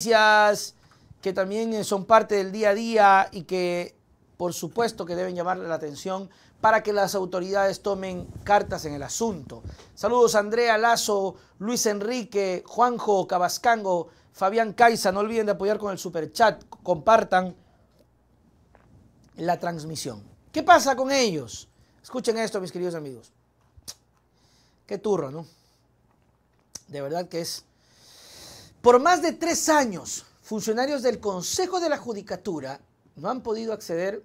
noticias que también eh, son parte del día a día y que por supuesto que deben llamar la atención para que las autoridades tomen cartas en el asunto. Saludos Andrea Lazo, Luis Enrique, Juanjo Cabascango, Fabián Caiza. No olviden de apoyar con el superchat, compartan la transmisión. ¿Qué pasa con ellos? Escuchen esto, mis queridos amigos. Qué turro, ¿no? De verdad que es por más de tres años, funcionarios del Consejo de la Judicatura no han podido acceder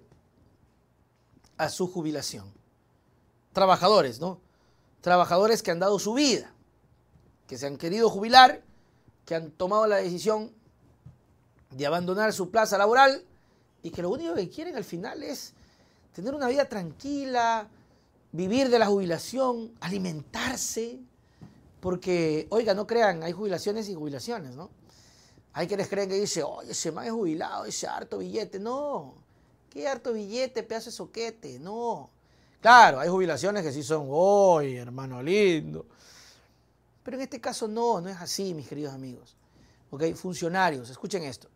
a su jubilación. Trabajadores, ¿no? Trabajadores que han dado su vida, que se han querido jubilar, que han tomado la decisión de abandonar su plaza laboral y que lo único que quieren al final es tener una vida tranquila, vivir de la jubilación, alimentarse, porque, oiga, no crean, hay jubilaciones y jubilaciones, ¿no? Hay quienes creen que dice, oye, ese man es jubilado, ese harto billete. No, qué harto billete, pedazo de soquete, no. Claro, hay jubilaciones que sí son, oye, hermano lindo. Pero en este caso no, no es así, mis queridos amigos. ¿Ok? Funcionarios, escuchen esto.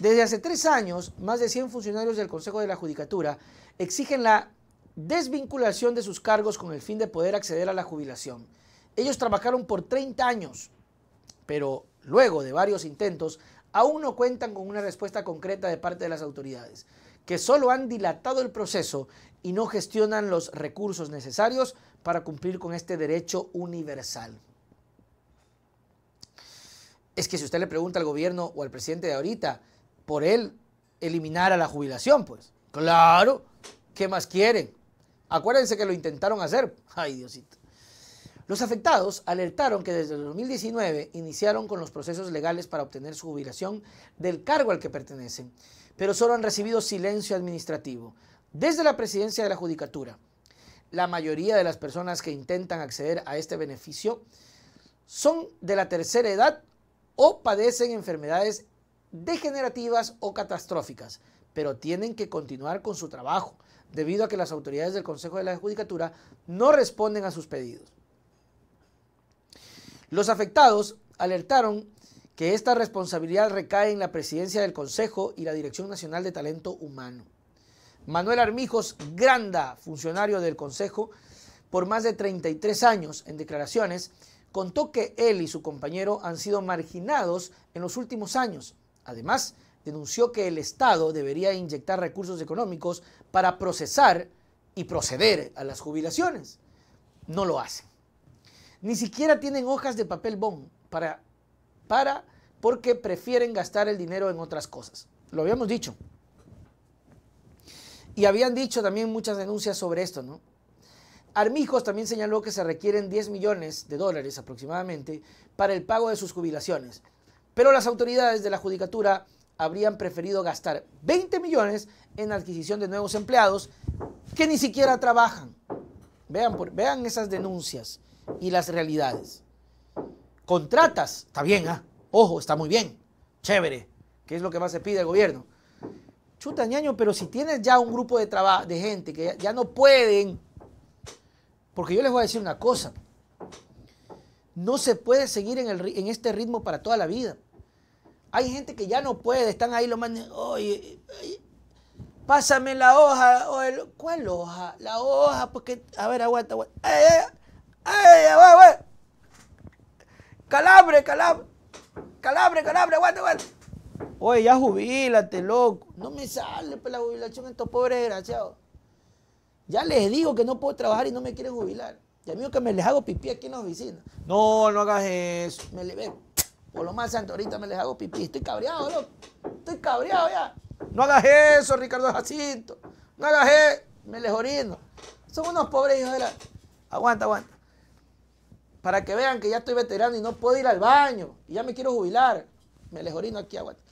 Desde hace tres años, más de 100 funcionarios del Consejo de la Judicatura exigen la desvinculación de sus cargos con el fin de poder acceder a la jubilación. Ellos trabajaron por 30 años, pero luego de varios intentos, aún no cuentan con una respuesta concreta de parte de las autoridades, que solo han dilatado el proceso y no gestionan los recursos necesarios para cumplir con este derecho universal. Es que si usted le pregunta al gobierno o al presidente de ahorita, por él eliminar a la jubilación, pues. Claro, ¿qué más quieren? Acuérdense que lo intentaron hacer. Ay, Diosito. Los afectados alertaron que desde el 2019 iniciaron con los procesos legales para obtener su jubilación del cargo al que pertenecen, pero solo han recibido silencio administrativo desde la presidencia de la Judicatura. La mayoría de las personas que intentan acceder a este beneficio son de la tercera edad o padecen enfermedades degenerativas o catastróficas, pero tienen que continuar con su trabajo debido a que las autoridades del Consejo de la Judicatura no responden a sus pedidos. Los afectados alertaron que esta responsabilidad recae en la presidencia del Consejo y la Dirección Nacional de Talento Humano. Manuel Armijos Granda, funcionario del Consejo, por más de 33 años en declaraciones, contó que él y su compañero han sido marginados en los últimos años. Además, denunció que el Estado debería inyectar recursos económicos para procesar y proceder a las jubilaciones. No lo hace. Ni siquiera tienen hojas de papel bond para, para, porque prefieren gastar el dinero en otras cosas. Lo habíamos dicho. Y habían dicho también muchas denuncias sobre esto, ¿no? Armijos también señaló que se requieren 10 millones de dólares aproximadamente para el pago de sus jubilaciones, pero las autoridades de la judicatura habrían preferido gastar 20 millones en adquisición de nuevos empleados que ni siquiera trabajan. Vean, vean esas denuncias y las realidades. Contratas, está bien, ¿ah? ojo, está muy bien, chévere, que es lo que más se pide el gobierno. Chuta, ñaño, pero si tienes ya un grupo de, de gente que ya, no pueden, porque yo les voy a decir una cosa, no se puede seguir en, el, en, este ritmo para toda la vida. Hay gente que ya no puede, están ahí lo mandan, oye, pásame la hoja, o el, ¿cuál hoja? La hoja, porque, a ver, aguanta, aguanta. ¡Ay, va, calambre! ¡Calambre, calambre! ¡Aguanta, aguanta! Oye, ya jubilate, loco. No me sale por pues, la jubilación estos pobres desgraciados. Ya les digo que no puedo trabajar y no me quieren jubilar. Y a mí que me les hago pipí aquí en la oficina. No, no hagas eso. Me Por lo más santo, ahorita me les hago pipí. Estoy cabreado, loco. Estoy cabreado ya. No hagas eso, Ricardo Jacinto. No hagas eso. Me les orino. Son unos pobres hijos de la... Aguanta, aguanta para que vean que ya estoy veterano y no puedo ir al baño, y ya me quiero jubilar. Me les aquí, aguanta.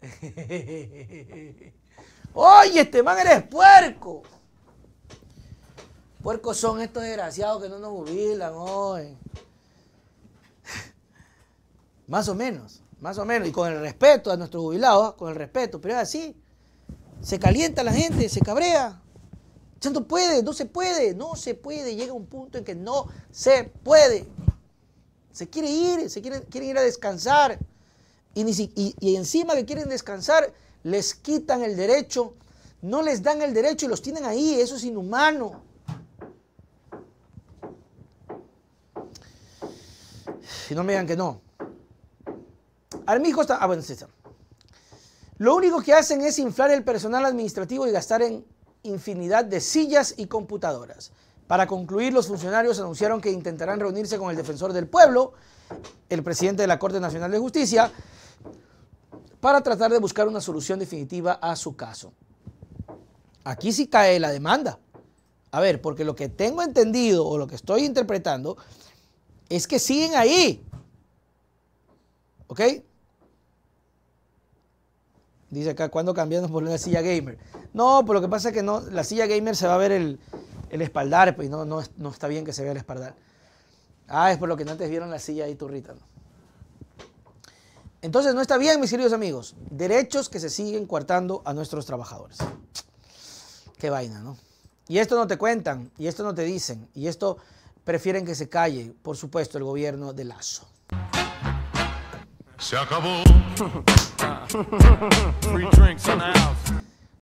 Oye, este man eres puerco. Puercos son estos desgraciados que no nos jubilan hoy. más o menos, más o menos. Y con el respeto a nuestros jubilados, con el respeto, pero es así. Se calienta la gente, se cabrea. Ya no puede, no se puede, no se puede. Llega un punto en que no se puede. Se quiere ir, se quiere, quieren ir a descansar. Y, encima que quieren descansar, les quitan el derecho. No les dan el derecho y los tienen ahí. Eso es inhumano. Y no me digan que no. Armijo está. Ah, bueno, sí, está. Lo único que hacen es inflar el personal administrativo y gastar en infinidad de sillas y computadoras. Para concluir, los funcionarios anunciaron que intentarán reunirse con el defensor del pueblo, el presidente de la Corte Nacional de Justicia, para tratar de buscar una solución definitiva a su caso. Aquí sí cae la demanda. A ver, porque lo que tengo entendido o lo que estoy interpretando es que siguen ahí. ¿Ok? Dice acá, ¿cuándo cambiamos por una silla gamer? No, por pues lo que pasa es que no, la silla gamer se va a ver el, espaldar, pues no, no, está bien que se vea el espaldar. Ah, es por lo que antes vieron la silla ahí turrita. Entonces no está bien, mis queridos amigos. Derechos que se siguen coartando a nuestros trabajadores. Qué vaina, ¿no? Y esto no te cuentan, y esto no te dicen, y esto prefieren que se calle, por supuesto, el gobierno de Lazo. Se acabó. Free drinks in the house.